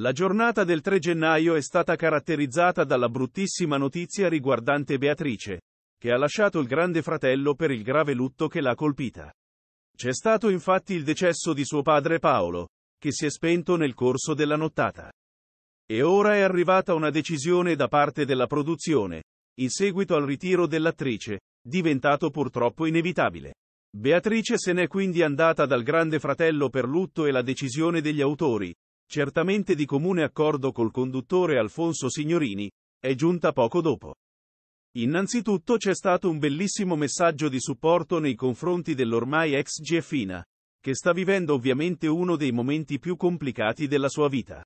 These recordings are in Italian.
La giornata del 3 gennaio è stata caratterizzata dalla bruttissima notizia riguardante Beatrice, che ha lasciato il grande fratello per il grave lutto che l'ha colpita. C'è stato infatti il decesso di suo padre Paolo, che si è spento nel corso della nottata. E ora è arrivata una decisione da parte della produzione, in seguito al ritiro dell'attrice, diventato purtroppo inevitabile. Beatrice se n'è quindi andata dal grande fratello per lutto e la decisione degli autori, certamente di comune accordo col conduttore Alfonso Signorini, è giunta poco dopo. Innanzitutto c'è stato un bellissimo messaggio di supporto nei confronti dell'ormai ex GFINA, che sta vivendo ovviamente uno dei momenti più complicati della sua vita.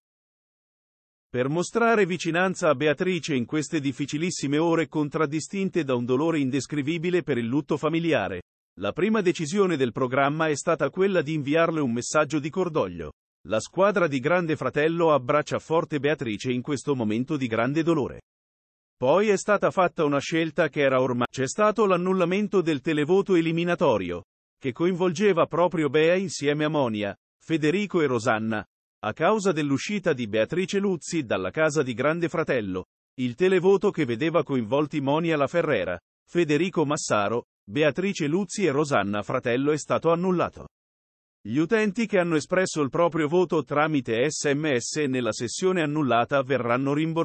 Per mostrare vicinanza a Beatrice in queste difficilissime ore contraddistinte da un dolore indescrivibile per il lutto familiare, la prima decisione del programma è stata quella di inviarle un messaggio di cordoglio. La squadra di Grande Fratello abbraccia forte Beatrice in questo momento di grande dolore. Poi è stata fatta una scelta che era ormai. C'è stato l'annullamento del televoto eliminatorio, che coinvolgeva proprio Bea insieme a Monia, Federico e Rosanna. A causa dell'uscita di Beatrice Luzzi dalla casa di Grande Fratello, il televoto che vedeva coinvolti Monia La Ferrera, Federico Massaro, Beatrice Luzzi e Rosanna Fratello è stato annullato. Gli utenti che hanno espresso il proprio voto tramite SMS nella sessione annullata verranno rimborsati.